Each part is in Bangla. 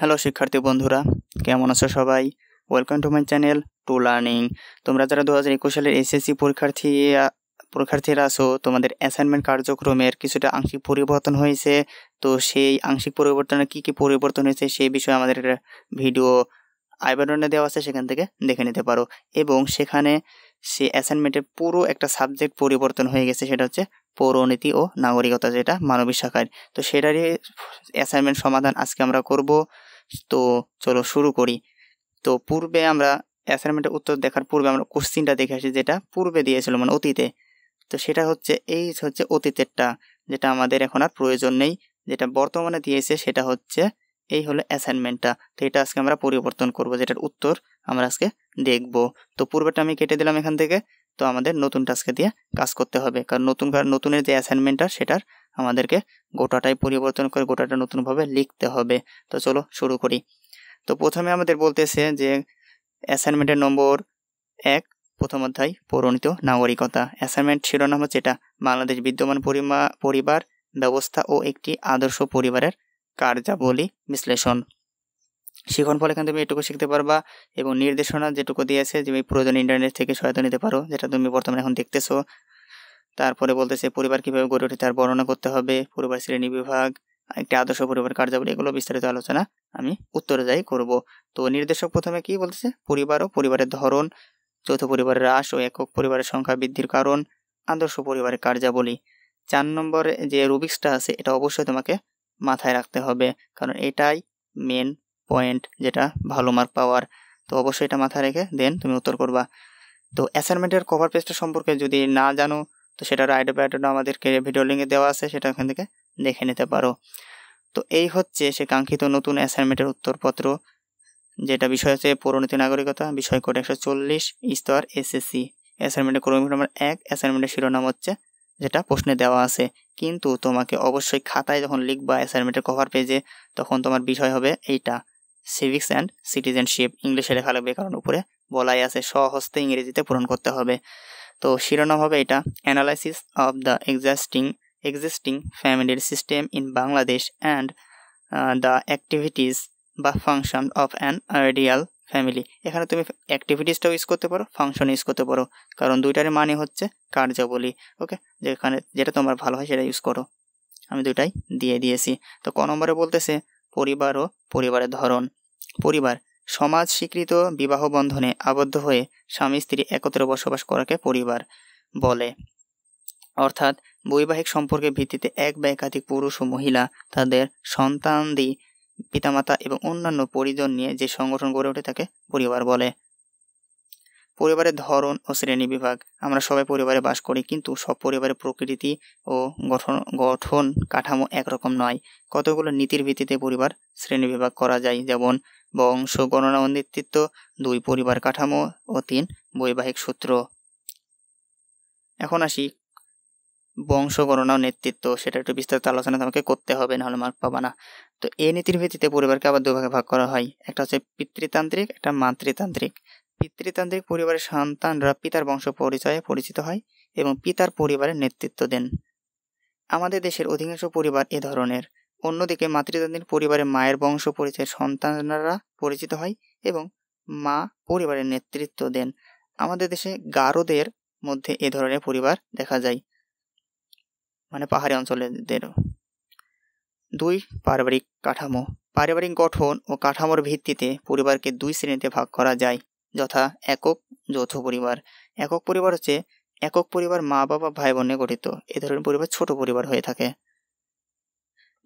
হ্যালো শিক্ষার্থী বন্ধুরা কেমন আছো সবাই welcome to my channel to learning তোমরা যারা দু হাজার একুশ সালের এসএসসি পরীক্ষার্থী পরীক্ষার্থীরা আসো তোমাদের অ্যাসাইনমেন্ট কার্যক্রমের কিছুটা আংশিক পরিবর্তন হয়েছে তো সেই আংশিক পরিবর্তনে কী কী পরিবর্তন হয়েছে সেই বিষয়ে আমাদের ভিডিও আইবাটনে দেওয়া আছে সেখান থেকে দেখে নিতে পারো এবং সেখানে সে অ্যাসাইনমেন্টের পুরো একটা সাবজেক্ট পরিবর্তন হয়ে গেছে সেটা হচ্ছে পৌরনীতি ও নাগরিকতা যেটা মানবিক শাখায় তো সেটারই অ্যাসাইনমেন্ট সমাধান আজকে আমরা করবো তো চলো শুরু করি তো পূর্বে আমরা অ্যাসাইনমেন্টের উত্তর দেখার পূর্বে আমরা কোশ্চিনটা দেখে আসি যেটা পূর্বে দিয়েছিল মানে অতীতে তো সেটা হচ্ছে এই হচ্ছে অতীতেরটা যেটা আমাদের এখন আর প্রয়োজন নেই যেটা বর্তমানে দিয়েছে সেটা হচ্ছে এই হলো অ্যাসাইনমেন্টটা তো এটা আজকে আমরা পরিবর্তন করব যেটার উত্তর আমরা আজকে দেখব তো পূর্বেটা আমি কেটে দিলাম এখান থেকে তো আমাদের নতুন টাস্কে দিয়ে কাজ করতে হবে কারণ নতুন নতুনের যে অ্যাসাইনমেন্টটা সেটার আমাদেরকে গোটাটাই পরিবর্তন করে গোটাটা নতুনভাবে লিখতে হবে তো চলো শুরু করি তো প্রথমে আমাদের বলতেছে যে অ্যাসাইনমেন্টের নম্বর এক প্রথম অধ্যায় পৌরণিত নাগরিকতা অ্যাসাইনমেন্ট শিরোনাম হচ্ছে এটা বাংলাদেশ বিদ্যমান পরিবার ব্যবস্থা ও একটি আদর্শ পরিবারের কার্যাবলী বিশ্লেষণ শিখন ফলে কিন্তু তুমি এটুকু শিখতে পারবা এবং নির্দেশনা যেটুকু দিয়েছে তুমি প্রয়োজন ইন্টারনেট থেকে সহায়তা নিতে পারো যেটা তুমি বর্তমানে এখন দেখতেছো তারপরে বলতেছে পরিবার কীভাবে গড়ে ওঠে তার বর্ণনা করতে হবে পরিবার শ্রেণী বিভাগ একটি আদর্শ পরিবার কার্যাবলী এগুলো বিস্তারিত আলোচনা আমি উত্তরে যাই করব তো নির্দেশক প্রথমে কি বলতেছে পরিবার ও পরিবারের ধরন যৌথ পরিবারের হ্রাস ও একক পরিবারের সংখ্যা বৃদ্ধির কারণ আদর্শ পরিবারের কার্যাবলী চার নম্বরে যে রুবিক্সটা আছে এটা অবশ্যই তোমাকে মাথায় রাখতে হবে কারণ এটাই মেন পয়েন্ট যেটা ভালো মার্ক পাওয়ার তো অবশ্যই এটা মাথায় রেখে দেন তুমি উত্তর করবা তো অ্যাসাইনমেন্টের কভার পেজটা সম্পর্কে যদি না জানো তো সেটার আইডি বায়োডাটা আমাদেরকে ভিডিও লিঙ্কে দেওয়া আছে সেটা ওখান থেকে দেখে নিতে পারো তো এই হচ্ছে সে কাঙ্ক্ষিত নতুন অ্যাসাইনমেন্টের উত্তরপত্র যেটা বিষয় হচ্ছে পৌরনীতি নাগরিকতা বিষয় কোড একশো চল্লিশ স্তর এসএসসি অ্যাসাইনমেন্টের ক্রমিক নম্বর এক অ্যাসাইনমেন্টের শিরোনাম হচ্ছে যেটা প্রশ্নে দেওয়া আছে কিন্তু তোমাকে অবশ্যই খাতায় যখন লিখবা অ্যাসাইনমেন্টের কভার পেজে তখন তোমার বিষয় হবে এইটা সিভিক্স অ্যান্ড সিটিজেনশিপ ইংলিশে লেখা লাগবে কারণ উপরে বলাই আছে সহস্তে ইংরেজিতে পূরণ করতে হবে তো শিরোনাম হবে এটা analysis of the exhausting existing ফ্যামিলির system in Bangladesh and the activities বা function of an ideal family এখানে তুমি অ্যাক্টিভিটিসটাও ইউজ করতে পারো ফাংশন ইউজ করতে পারো কারণ দুইটারই মানে হচ্ছে কার্যাবলী ওকে যেখানে যেটা তোমার ভালো হয় সেটা ইউজ করো আমি দুইটাই দিয়ে দিয়েছি তো ক নম্বরে বলতেছে পরিবার ও পরিবারের ধরন পরিবার সমাজ স্বীকৃত বিবাহ বন্ধনে আবদ্ধ হয়ে স্বামী স্ত্রী একত্রে বসবাস করাকে পরিবার বলে অর্থাৎ বৈবাহিক সম্পর্কের ভিত্তিতে এক বা একাধিক পুরুষ ও মহিলা তাদের সন্তানদি পিতামাতা এবং অন্যান্য পরিজন নিয়ে যে সংগঠন গড়ে ওঠে তাকে পরিবার বলে পরিবারের ধরন ও শ্রেণী বিভাগ আমরা সবাই পরিবারে বাস করি কিন্তু সব পরিবারের প্রকৃতি ও গঠন গঠন কাঠামো একরকম নয় কতগুলো নীতির ভিত্তিতে পরিবার শ্রেণী বিভাগ করা যায় যেমন বংশ গণনা ও নেতৃত্ব দুই পরিবার কাঠামো ও তিন বৈবাহিক সূত্র এখন আসি বংশ গণনা ও নেতৃত্ব সেটা একটু বিস্তারিত আলোচনা তোমাকে করতে হবে নাহলে মার্ক পাবা না তো এই নীতির ভিত্তিতে পরিবারকে আবার দুভাগে ভাগ করা হয় একটা হচ্ছে পিতৃতান্ত্রিক একটা মাতৃতান্ত্রিক পিতৃতান্ত্রিক পরিবারের সন্তানরা পিতার বংশ পরিচয়ে পরিচিত হয় এবং পিতার পরিবারের নেতৃত্ব দেন আমাদের দেশের অধিকাংশ পরিবার এ ধরনের অন্যদিকে মাতৃতান্ত্রিক পরিবারের মায়ের বংশ পরিচয়ের সন্তানরা পরিচিত হয় এবং মা পরিবারের নেতৃত্ব দেন আমাদের দেশে গারোদের মধ্যে এ ধরনের পরিবার দেখা যায় মানে পাহাড়ি অঞ্চলেদেরও দুই পারিবারিক কাঠামো পারিবারিক গঠন ও কাঠামোর ভিত্তিতে পরিবারকে দুই শ্রেণীতে ভাগ করা যায় যথা একক যৌথ পরিবার একক পরিবার হচ্ছে একক পরিবার মা বাবা ভাই বোনে গঠিত এ ধরনের পরিবার ছোট পরিবার হয়ে থাকে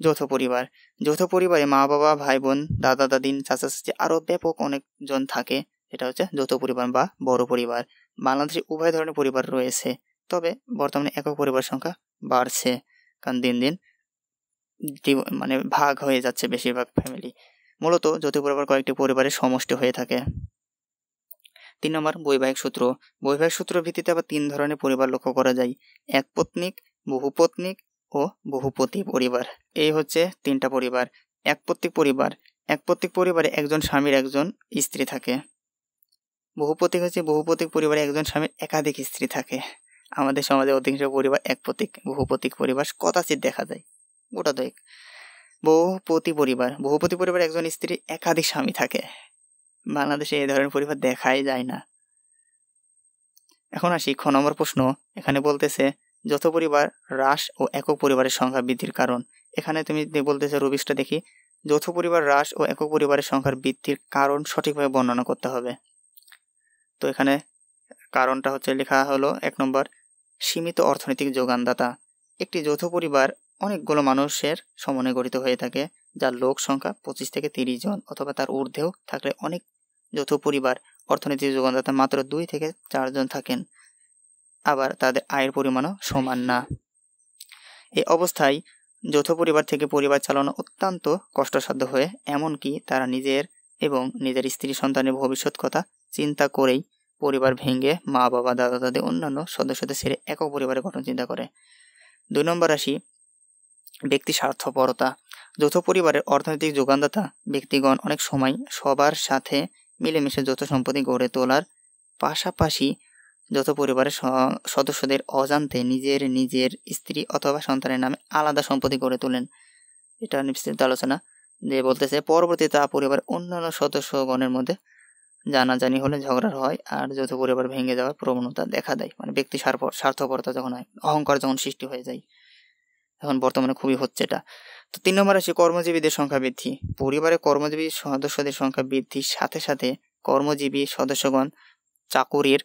যৌথ পরিবার যৌথ পরিবারে মা বাবা ভাই বোন দাদা দাদিন চাচা চাচি আরও ব্যাপক অনেকজন থাকে সেটা হচ্ছে যৌথ পরিবার বা বড় পরিবার বাংলাদেশে উভয় ধরনের পরিবার রয়েছে তবে বর্তমানে একক পরিবার সংখ্যা বাড়ছে কারণ দিন দিন মানে ভাগ হয়ে যাচ্ছে বেশিরভাগ ফ্যামিলি মূলত যৌথ পরিবার কয়েকটি পরিবারের সমষ্টি হয়ে থাকে তিন নম্বর বৈবাহিক সূত্র বৈবাহিক সূত্র ভিত্তিতে আবার তিন ধরনের পরিবার লক্ষ্য করা যায় একপত্নিক বহুপত্নিক ও বহুপতি পরিবার এই হচ্ছে তিনটা পরিবার একপত্নিক পরিবার একপত্নিক পরিবারে একজন স্বামীর একজন স্ত্রী থাকে বহুপতিক হচ্ছে বহুপতিক পরিবারে একজন স্বামীর একাধিক স্ত্রী থাকে আমাদের সমাজে অধিকাংশ পরিবার একপতিক বহুপতিক পরিবার কদাচিৎ দেখা যায় গোটা দয়েক বহুপতি পরিবার বহুপতি পরিবারে একজন স্ত্রী একাধিক স্বামী থাকে বাংলাদেশে এই ধরনের পরিবার দেখাই যায় না এখন আসি খ নম্বর প্রশ্ন এখানে বলতেছে যত পরিবার হ্রাস ও একক পরিবারের সংখ্যা বৃদ্ধির কারণ এখানে তুমি বলতেছে রুবিসটা দেখি যৌথ পরিবার হ্রাস ও একক পরিবারের সংখ্যার বৃদ্ধির কারণ সঠিকভাবে বর্ণনা করতে হবে তো এখানে কারণটা হচ্ছে লেখা হলো এক নম্বর সীমিত অর্থনৈতিক যোগানদাতা একটি যৌথ পরিবার অনেকগুলো মানুষের সমন্বয়ে গঠিত হয়ে থাকে যার লোক সংখ্যা পঁচিশ থেকে তিরিশ জন অথবা তার ঊর্ধ্বেও থাকলে অনেক যৌথ পরিবার অর্থনৈতিক যোগানদাতা মাত্র দুই থেকে চারজন থাকেন আবার তাদের আয়ের পরিমাণও সমান না এই অবস্থায় যৌথ পরিবার থেকে পরিবার চালানো অত্যন্ত কষ্টসাধ্য হয়ে এমনকি তারা নিজের এবং নিজের স্ত্রী সন্তানের ভবিষ্যৎ কথা চিন্তা করেই পরিবার ভেঙে মা বাবা দাদা দাদি অন্যান্য সদস্যদের ছেড়ে একক পরিবারের গঠন চিন্তা করে দুই নম্বর আসি ব্যক্তি স্বার্থপরতা যৌথ পরিবারের অর্থনৈতিক যোগানদাতা ব্যক্তিগণ অনেক সময় সবার সাথে মিলেমিশে যৌথ সম্পত্তি গড়ে তোলার পাশাপাশি যত পরিবারের সদস্যদের অজান্তে নিজের নিজের স্ত্রী অথবা সন্তানের নামে আলাদা সম্পত্তি গড়ে তোলেন এটা বিস্তৃত আলোচনা যে বলতেছে পরবর্তীতে তা পরিবার অন্যান্য সদস্যগণের মধ্যে জানাজানি হলে ঝগড়া হয় আর যৌথ পরিবার ভেঙে যাওয়ার প্রবণতা দেখা দেয় মানে ব্যক্তি স্বার্থপরতা যখন হয় অহংকার যখন সৃষ্টি হয়ে যায় এখন বর্তমানে খুবই হচ্ছে এটা তো তিন নম্বর আছে কর্মজীবীদের সংখ্যা বৃদ্ধি পরিবারে কর্মজীবী সদস্যদের সংখ্যা বৃদ্ধির সাথে সাথে কর্মজীবী সদস্যগণ চাকুরির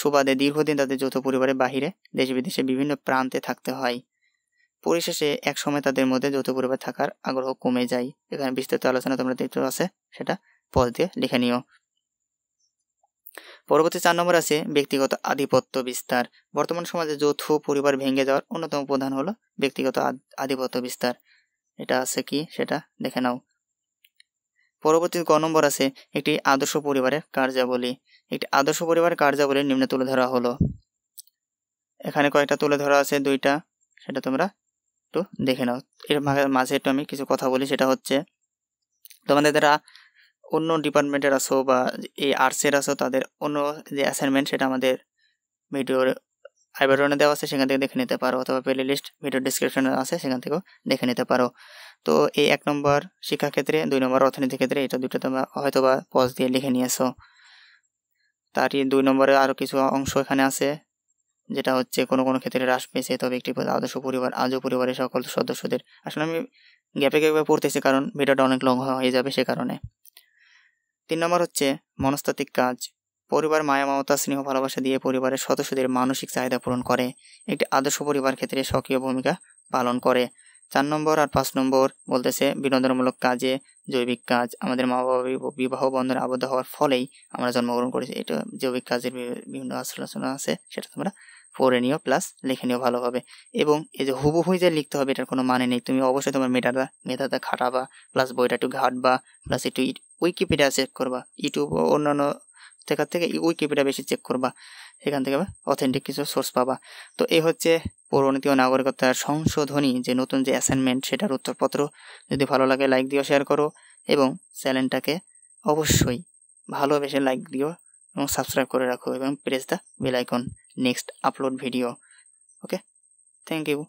সুবাদে দীর্ঘদিন তাদের যৌথ পরিবারের বাহিরে দেশ বিদেশে বিভিন্ন প্রান্তে থাকতে হয় পরিশেষে এক সময় তাদের মধ্যে যৌথ পরিবার থাকার আগ্রহ কমে যায় এখানে বিস্তারিত আলোচনা তোমরা দেখতে আছে সেটা পজ দিয়ে লিখে নিও পরবর্তী চার নম্বর আছে ব্যক্তিগত আধিপত্য বিস্তার বর্তমান সমাজে যৌথ পরিবার ভেঙে যাওয়ার অন্যতম প্রধান হলো ব্যক্তিগত আধিপত্য বিস্তার এটা আছে কি সেটা দেখে নাও পরবর্তী ক নম্বর আছে একটি আদর্শ পরিবারের কার্যাবলী একটি আদর্শ পরিবারের কার্যাবলী নিম্নে তুলে ধরা হলো এখানে কয়েকটা তুলে ধরা আছে দুইটা সেটা তোমরা একটু দেখে নাও এর মাঝে একটু আমি কিছু কথা বলি সেটা হচ্ছে তোমাদের দ্বারা অন্য ডিপার্টমেন্টের আসো বা এই আর্টসের আসো তাদের অন্য যে অ্যাসাইনমেন্ট সেটা আমাদের ভিডিওর আই বাটনে দেওয়া আছে সেখান থেকে দেখে নিতে পারো অথবা প্লে লিস্ট ভিডিও ডিসক্রিপশনে আছে সেখান থেকেও দেখে নিতে পারো তো এই এক নম্বর শিক্ষাক্ষেত্রে দুই নম্বর অর্থনীতির ক্ষেত্রে এটা দুটো তোমরা হয়তো বা পজ দিয়ে লিখে নিয়েছো তারই দুই নম্বরে আরও কিছু অংশ এখানে আছে যেটা হচ্ছে কোনো কোনো ক্ষেত্রে হ্রাস পেয়েছে তবে একটি পদ আদর্শ পরিবার আজও পরিবারের সকল সদস্যদের আসলে আমি গ্যাপে গ্যাপে পড়তেছি কারণ ভিডিওটা অনেক লং হয়ে যাবে সে কারণে তিন নম্বর হচ্ছে মনস্তাত্ত্বিক কাজ পরিবার মায়া মমতা স্নেহ ভালোবাসা দিয়ে পরিবারের সদস্যদের মানসিক চাহিদা পূরণ করে একটি আদর্শ পরিবার ক্ষেত্রে সক্রিয় ভূমিকা পালন করে চার নম্বর আর পাঁচ নম্বর বলতেছে বিনোদনমূলক কাজে জৈবিক কাজ আমাদের মা বাবা বিবাহ বন্ধনে আবদ্ধ হওয়ার ফলেই আমরা জন্মগ্রহণ করেছি এটা জৈবিক কাজের বিভিন্ন আলোচনা আছে সেটা তোমরা পড়ে নিও প্লাস লিখে নিও ভালোভাবে এবং এই যে হুবহুই যে লিখতে হবে এটার কোনো মানে নেই তুমি অবশ্যই তোমার মেটাটা মেধাটা খাটাবা প্লাস বইটা একটু ঘাটবা প্লাস একটু উইকিপিডিয়া চেক করবা ইউটিউব অন্যান্য সেখান থেকে উইকিপিডিয়া বেশি চেক করবা সেখান থেকে অথেন্টিক কিছু সোর্স পাবা তো এই হচ্ছে পৌরনীতি ও নাগরিকতার সংশোধনী যে নতুন যে অ্যাসাইনমেন্ট সেটার উত্তরপত্র যদি ভালো লাগে লাইক দিও শেয়ার করো এবং চ্যানেলটাকে অবশ্যই ভালোবেসে লাইক দিও এবং সাবস্ক্রাইব করে রাখো এবং press the bell icon next upload video okay thank you